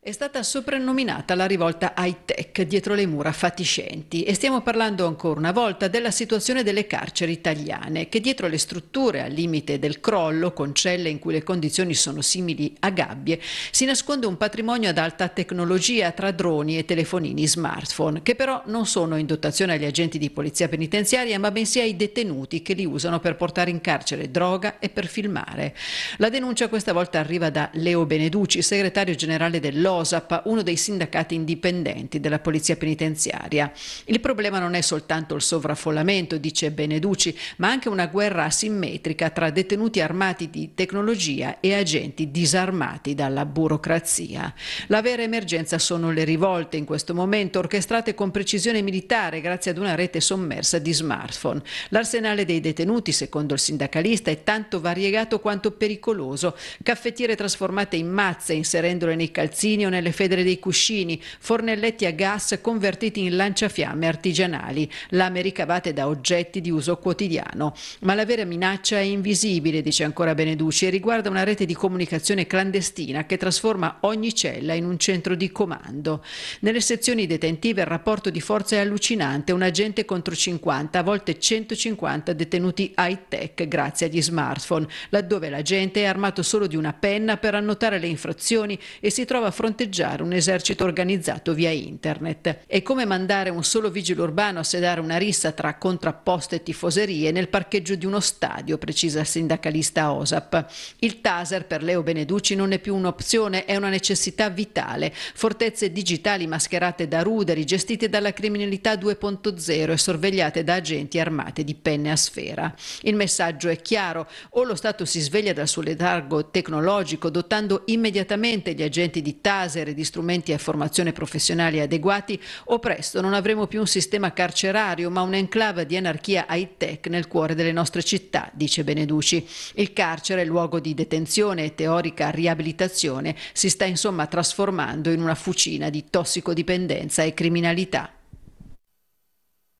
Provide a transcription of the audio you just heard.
È stata soprannominata la rivolta high-tech dietro le mura fatiscenti e stiamo parlando ancora una volta della situazione delle carceri italiane che dietro le strutture al limite del crollo, con celle in cui le condizioni sono simili a gabbie, si nasconde un patrimonio ad alta tecnologia tra droni e telefonini smartphone che però non sono in dotazione agli agenti di polizia penitenziaria ma bensì ai detenuti che li usano per portare in carcere droga e per filmare. La denuncia questa volta arriva da Leo Beneducci, segretario generale dell'ONU dell'OSAP, uno dei sindacati indipendenti della polizia penitenziaria. Il problema non è soltanto il sovraffollamento, dice Beneducci, ma anche una guerra asimmetrica tra detenuti armati di tecnologia e agenti disarmati dalla burocrazia. La vera emergenza sono le rivolte in questo momento, orchestrate con precisione militare grazie ad una rete sommersa di smartphone. L'arsenale dei detenuti, secondo il sindacalista, è tanto variegato quanto pericoloso. Caffettiere trasformate in mazze, inserendole nei calzini giardini o nelle federe dei cuscini, fornelletti a gas convertiti in lanciafiamme artigianali, lame ricavate da oggetti di uso quotidiano. Ma la vera minaccia è invisibile, dice ancora Beneduci, e riguarda una rete di comunicazione clandestina che trasforma ogni cella in un centro di comando. Nelle sezioni detentive il rapporto di forza è allucinante, un agente contro 50, a volte 150 detenuti high-tech grazie agli smartphone, laddove l'agente è armato solo di una penna per annotare le infrazioni e si trova a fronte fronteggiare un esercito organizzato via internet. È come mandare un solo vigile urbano a sedare una rissa tra contrapposte tifoserie nel parcheggio di uno stadio, precisa il sindacalista OSAP. Il taser per Leo Beneducci non è più un'opzione, è una necessità vitale. Fortezze digitali mascherate da ruderi, gestite dalla criminalità 2.0 e sorvegliate da agenti armate di penne a sfera. Il messaggio è chiaro, o lo Stato si sveglia dal suo letargo tecnologico dotando immediatamente gli agenti di taser laser e di strumenti a formazione professionale adeguati o presto non avremo più un sistema carcerario ma un'enclave di anarchia high-tech nel cuore delle nostre città, dice Beneduci. Il carcere, luogo di detenzione e teorica riabilitazione, si sta insomma trasformando in una fucina di tossicodipendenza e criminalità.